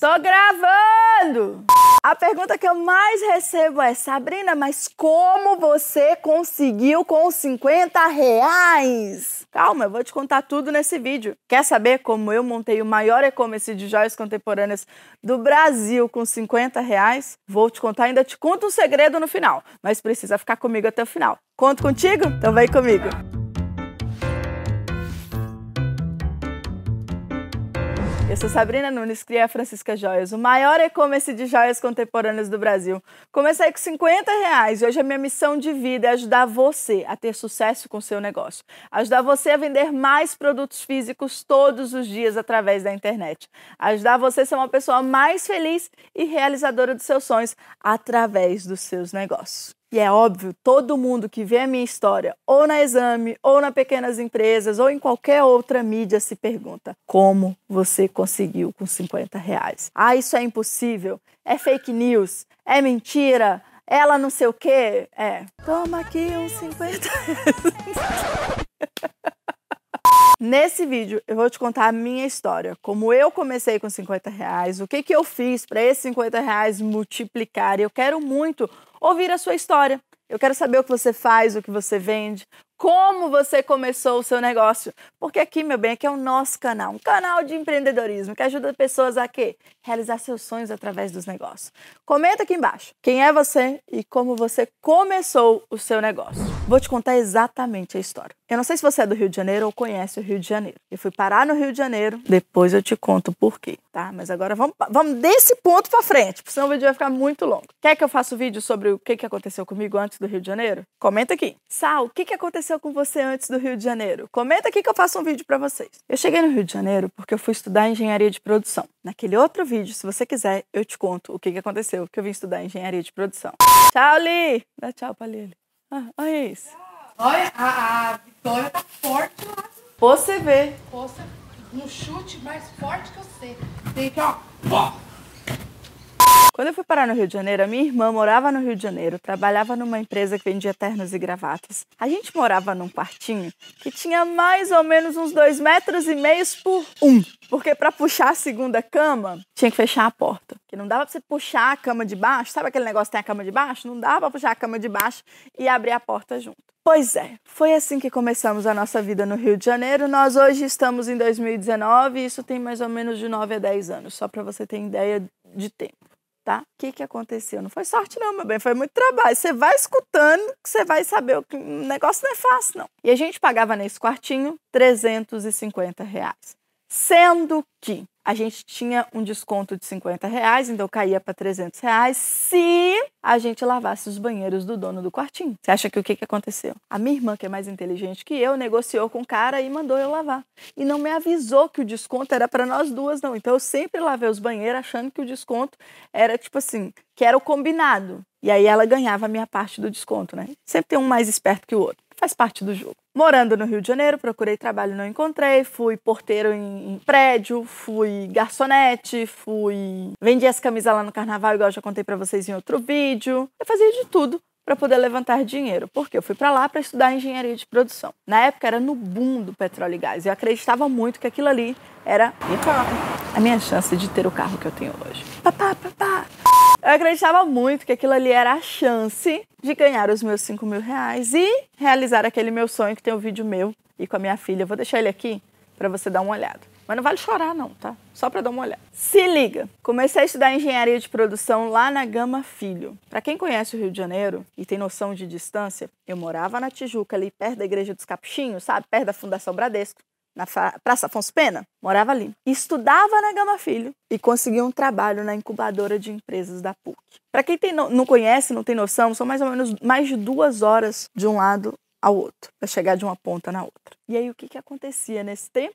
Tô gravando! A pergunta que eu mais recebo é: Sabrina, mas como você conseguiu com 50 reais? Calma, eu vou te contar tudo nesse vídeo. Quer saber como eu montei o maior e-commerce de joias contemporâneas do Brasil com 50 reais? Vou te contar, ainda te conto um segredo no final, mas precisa ficar comigo até o final. Conto contigo? Então vem comigo! Eu sou Sabrina Nunes, cria a Francisca Joias, o maior e-commerce de joias contemporâneas do Brasil. Comecei com 50 reais e hoje a minha missão de vida é ajudar você a ter sucesso com seu negócio. Ajudar você a vender mais produtos físicos todos os dias através da internet. Ajudar você a ser uma pessoa mais feliz e realizadora dos seus sonhos através dos seus negócios. E é óbvio, todo mundo que vê a minha história, ou na exame, ou na pequenas empresas, ou em qualquer outra mídia, se pergunta: como você conseguiu com 50 reais? Ah, isso é impossível, é fake news, é mentira, ela não sei o quê. É, toma aqui uns 50 Nesse vídeo eu vou te contar a minha história, como eu comecei com 50 reais, o que, que eu fiz para esses 50 reais multiplicar. Eu quero muito ouvir a sua história. Eu quero saber o que você faz, o que você vende, como você começou o seu negócio. Porque aqui, meu bem, aqui é o nosso canal, um canal de empreendedorismo que ajuda pessoas a quê? Realizar seus sonhos através dos negócios. Comenta aqui embaixo quem é você e como você começou o seu negócio. Vou te contar exatamente a história. Eu não sei se você é do Rio de Janeiro ou conhece o Rio de Janeiro. Eu fui parar no Rio de Janeiro, depois eu te conto por quê, tá? Mas agora vamos, vamos desse ponto para frente, porque senão o vídeo vai ficar muito longo. Quer que eu faça um vídeo sobre o que, que aconteceu comigo antes do Rio de Janeiro? Comenta aqui. Sal, o que, que aconteceu com você antes do Rio de Janeiro? Comenta aqui que eu faço um vídeo para vocês. Eu cheguei no Rio de Janeiro porque eu fui estudar engenharia de produção. Naquele outro vídeo, se você quiser, eu te conto o que, que aconteceu que eu vim estudar engenharia de produção. Tchau, Li! Dá tchau pra Lili. Ah, olha é isso. Olha, a, a, Vitória tá forte lá. Você vê. Você, um chute mais forte que eu sei. Tem que, ó. ó. Quando eu fui parar no Rio de Janeiro, a minha irmã morava no Rio de Janeiro, trabalhava numa empresa que vendia ternos e gravatas. A gente morava num quartinho que tinha mais ou menos uns dois metros e meio por um. Porque para puxar a segunda cama, tinha que fechar a porta. Que não dava para você puxar a cama de baixo. Sabe aquele negócio que tem a cama de baixo? Não dava para puxar a cama de baixo e abrir a porta junto. Pois é, foi assim que começamos a nossa vida no Rio de Janeiro. Nós hoje estamos em 2019 e isso tem mais ou menos de 9 a 10 anos, só para você ter ideia de tempo, tá? O que, que aconteceu? Não foi sorte, não, meu bem, foi muito trabalho. Você vai escutando que você vai saber o que o negócio não é fácil, não. E a gente pagava nesse quartinho 350 reais sendo que a gente tinha um desconto de 50 reais, então caía para 300 reais se a gente lavasse os banheiros do dono do quartinho. Você acha que o que, que aconteceu? A minha irmã, que é mais inteligente que eu, negociou com o cara e mandou eu lavar. E não me avisou que o desconto era para nós duas, não. Então eu sempre lavei os banheiros achando que o desconto era tipo assim, que era o combinado. E aí ela ganhava a minha parte do desconto, né? Sempre tem um mais esperto que o outro faz parte do jogo. Morando no Rio de Janeiro, procurei trabalho, não encontrei. Fui porteiro em, em prédio, fui garçonete, fui. Vendi as camisas lá no carnaval, igual eu já contei para vocês em outro vídeo. Eu fazia de tudo para poder levantar dinheiro, porque eu fui para lá para estudar engenharia de produção. Na época era no boom do petróleo e gás. Eu acreditava muito que aquilo ali era carro. Então, a minha chance de ter o carro que eu tenho hoje. Pá, pá, eu acreditava muito que aquilo ali era a chance de ganhar os meus 5 mil reais e realizar aquele meu sonho que tem um vídeo meu e com a minha filha. Eu vou deixar ele aqui para você dar uma olhada. Mas não vale chorar não, tá? Só para dar uma olhada. Se liga, comecei a estudar engenharia de produção lá na Gama Filho. Para quem conhece o Rio de Janeiro e tem noção de distância, eu morava na Tijuca ali perto da Igreja dos Capuchinhos, sabe? Perto da Fundação Bradesco na Praça Afonso Pena, morava ali. Estudava na Gama Filho e conseguia um trabalho na incubadora de empresas da PUC. Para quem tem, não conhece, não tem noção, são mais ou menos mais de duas horas de um lado ao outro, para chegar de uma ponta na outra. E aí o que, que acontecia nesse tempo?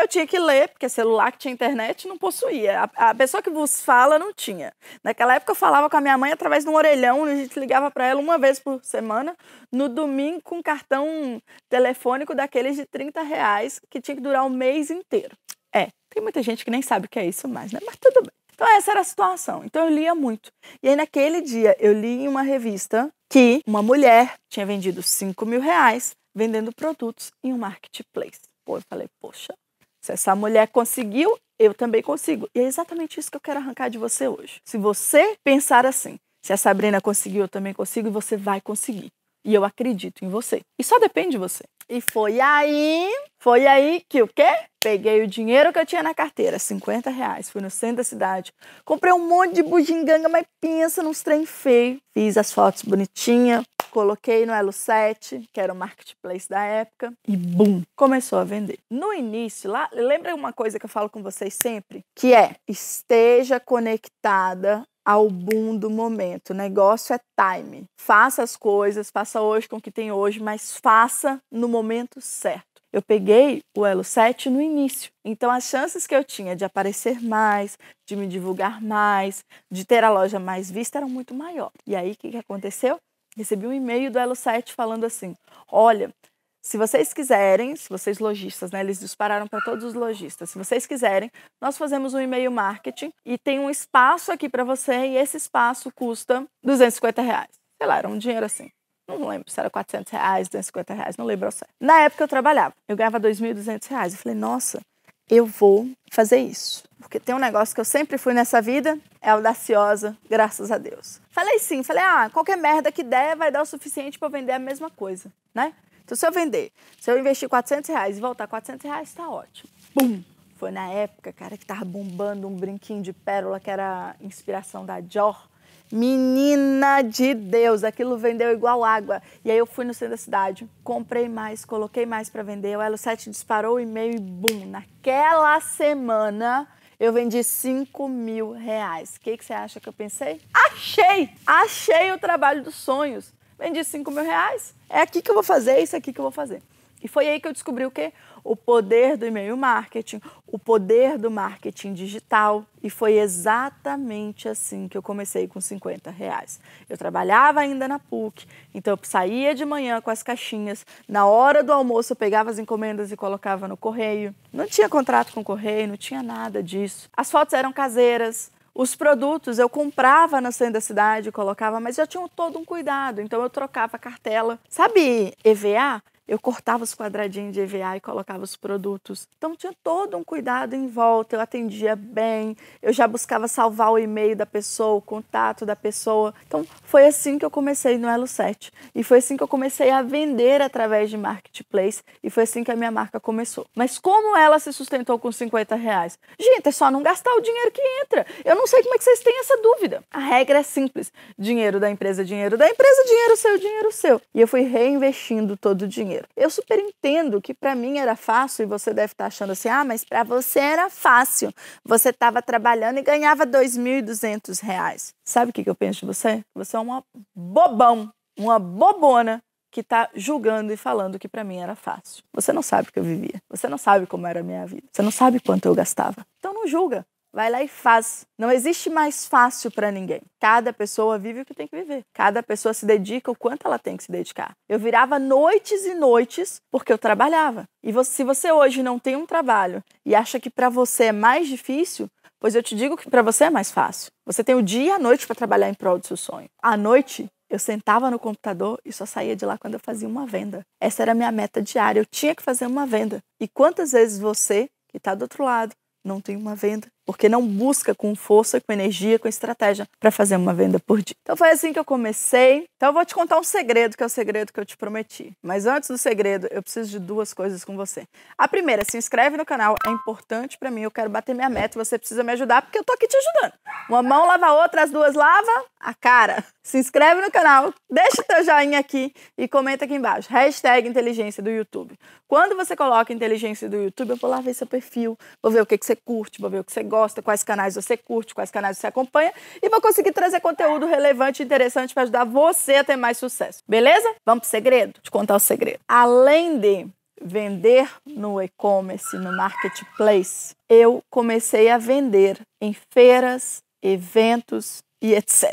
Eu tinha que ler, porque celular que tinha internet não possuía. A, a pessoa que vos fala não tinha. Naquela época eu falava com a minha mãe através de um orelhão, a gente ligava para ela uma vez por semana, no domingo com cartão telefônico daqueles de 30 reais, que tinha que durar um mês inteiro. É, tem muita gente que nem sabe o que é isso mais, né? Mas tudo bem. Então essa era a situação. Então eu lia muito. E aí naquele dia eu li em uma revista que uma mulher tinha vendido 5 mil reais vendendo produtos em um marketplace. Pô, eu falei, poxa, se essa mulher conseguiu, eu também consigo. E é exatamente isso que eu quero arrancar de você hoje. Se você pensar assim, se a Sabrina conseguiu, eu também consigo, e você vai conseguir. E eu acredito em você. E só depende de você. E foi aí, foi aí que o quê? Peguei o dinheiro que eu tinha na carteira, 50 reais, fui no centro da cidade, comprei um monte de bugiganga, mas pensa nos trem feio. Fiz as fotos bonitinha, Coloquei no Elo 7, que era o marketplace da época, e bum, começou a vender. No início, lá, lembra uma coisa que eu falo com vocês sempre, que é: esteja conectada ao boom do momento. O negócio é time. Faça as coisas, faça hoje com o que tem hoje, mas faça no momento certo. Eu peguei o Elo 7 no início, então as chances que eu tinha de aparecer mais, de me divulgar mais, de ter a loja mais vista eram muito maior. E aí o que, que aconteceu? recebi um e-mail do Elo7 falando assim: olha, se vocês quiserem, se vocês lojistas, né, eles dispararam para todos os lojistas. Se vocês quiserem, nós fazemos um e-mail marketing e tem um espaço aqui para você e esse espaço custa 250 reais. Sei lá, era um dinheiro assim. Não lembro se era 400 reais, 250 reais, não lembro certo. Na época eu trabalhava, eu ganhava 2.200 reais. Eu falei, nossa, eu vou fazer isso. Porque tem um negócio que eu sempre fui nessa vida, é audaciosa, graças a Deus. Falei sim, falei, ah, qualquer merda que der vai dar o suficiente para vender a mesma coisa, né? Então, se eu vender, se eu investir 400 reais e voltar 400 reais, tá ótimo. Bum! Foi na época, cara, que tava bombando um brinquinho de pérola que era inspiração da Dior Menina de Deus, aquilo vendeu igual água. E aí eu fui no centro da cidade, comprei mais, coloquei mais para vender. O Elo 7 disparou o e-mail e bum! Naquela semana eu vendi 5 mil reais. O que, que você acha que eu pensei? Achei! Achei o trabalho dos sonhos. Vendi 5 mil reais. É aqui que eu vou fazer, isso é aqui que eu vou fazer. E foi aí que eu descobri o que? O poder do e-mail marketing, o poder do marketing digital. E foi exatamente assim que eu comecei com 50 reais. Eu trabalhava ainda na PUC, então eu saía de manhã com as caixinhas. Na hora do almoço eu pegava as encomendas e colocava no correio. Não tinha contrato com o correio, não tinha nada disso. As fotos eram caseiras, os produtos eu comprava na da Cidade, colocava, mas já tinha todo um cuidado. Então eu trocava cartela. Sabe EVA? eu cortava os quadradinhos de EVA e colocava os produtos. Então tinha todo um cuidado em volta, eu atendia bem, eu já buscava salvar o e-mail da pessoa, o contato da pessoa. Então foi assim que eu comecei no Elo 7 e foi assim que eu comecei a vender através de marketplace e foi assim que a minha marca começou. Mas como ela se sustentou com 50 reais? Gente, é só não gastar o dinheiro que entra. Eu não sei como é que vocês têm essa dúvida. A regra é simples: dinheiro da empresa, dinheiro da empresa, dinheiro seu, dinheiro seu. E eu fui reinvestindo todo o dinheiro. Eu super entendo que para mim era fácil e você deve estar tá achando assim: ah, mas para você era fácil. Você estava trabalhando e ganhava R$ 2.200. Sabe o que, que eu penso de você? Você é uma bobão, uma bobona que está julgando e falando que para mim era fácil. Você não sabe o que eu vivia. Você não sabe como era a minha vida. Você não sabe quanto eu gastava. Então não julga. Vai lá e faz. Não existe mais fácil para ninguém. Cada pessoa vive o que tem que viver. Cada pessoa se dedica o quanto ela tem que se dedicar. Eu virava noites e noites porque eu trabalhava. E você, se você hoje não tem um trabalho e acha que para você é mais difícil, pois eu te digo que para você é mais fácil. Você tem o dia e a noite para trabalhar em prol do seu sonho. À noite, eu sentava no computador e só saía de lá quando eu fazia uma venda. Essa era a minha meta diária. Eu tinha que fazer uma venda. E quantas vezes você, que está do outro lado, não tem uma venda porque não busca com força, com energia, com estratégia para fazer uma venda por dia. Então foi assim que eu comecei. Então eu vou te contar um segredo, que é o segredo que eu te prometi. Mas antes do segredo, eu preciso de duas coisas com você. A primeira, se inscreve no canal, é importante para mim, eu quero bater minha meta, você precisa me ajudar porque eu tô aqui te ajudando. Uma mão lava a outra, as duas lava a cara. Se inscreve no canal, deixa o teu joinha aqui e comenta aqui embaixo. Hashtag inteligência do YouTube. Quando você coloca inteligência do YouTube, eu vou lá ver seu perfil, vou ver o que, que você curte, vou ver o que você gosta, gosta, quais canais você curte, quais canais você acompanha e vou conseguir trazer conteúdo relevante e interessante para ajudar você a ter mais sucesso. Beleza? Vamos pro segredo? Vou te contar o segredo. Além de vender no e-commerce, no marketplace, eu comecei a vender em feiras, eventos, e etc.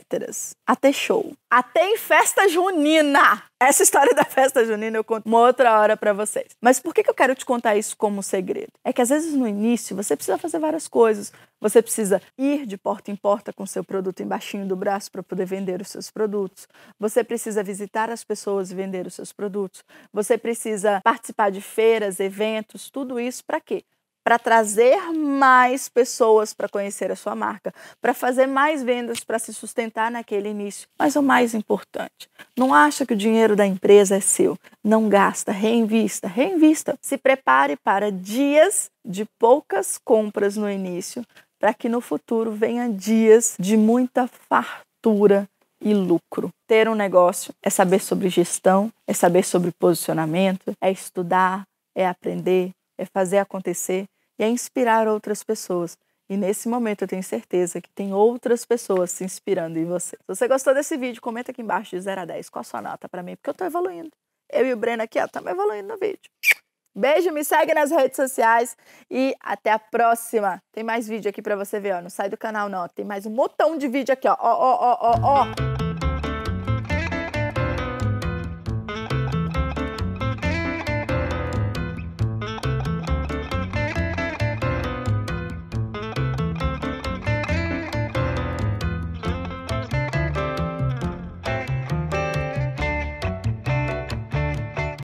Até show. Até em festa junina. Essa história da festa junina eu conto uma outra hora para vocês. Mas por que, que eu quero te contar isso como segredo? É que às vezes no início você precisa fazer várias coisas. Você precisa ir de porta em porta com seu produto embaixinho do braço para poder vender os seus produtos. Você precisa visitar as pessoas e vender os seus produtos. Você precisa participar de feiras, eventos, tudo isso para quê? para trazer mais pessoas para conhecer a sua marca, para fazer mais vendas para se sustentar naquele início. Mas o mais importante, não acha que o dinheiro da empresa é seu. Não gasta, reinvista, reinvista. Se prepare para dias de poucas compras no início, para que no futuro venham dias de muita fartura e lucro. Ter um negócio é saber sobre gestão, é saber sobre posicionamento, é estudar, é aprender, é fazer acontecer e a inspirar outras pessoas. E nesse momento eu tenho certeza que tem outras pessoas se inspirando em você. Se você gostou desse vídeo, comenta aqui embaixo de 0 a 10 qual a sua nota para mim, porque eu estou evoluindo. Eu e o Breno aqui, ó, estamos evoluindo no vídeo. Beijo, me segue nas redes sociais e até a próxima. Tem mais vídeo aqui para você ver, ó. Não sai do canal, não. Tem mais um montão de vídeo aqui, ó. Ó, ó, ó, ó, ó.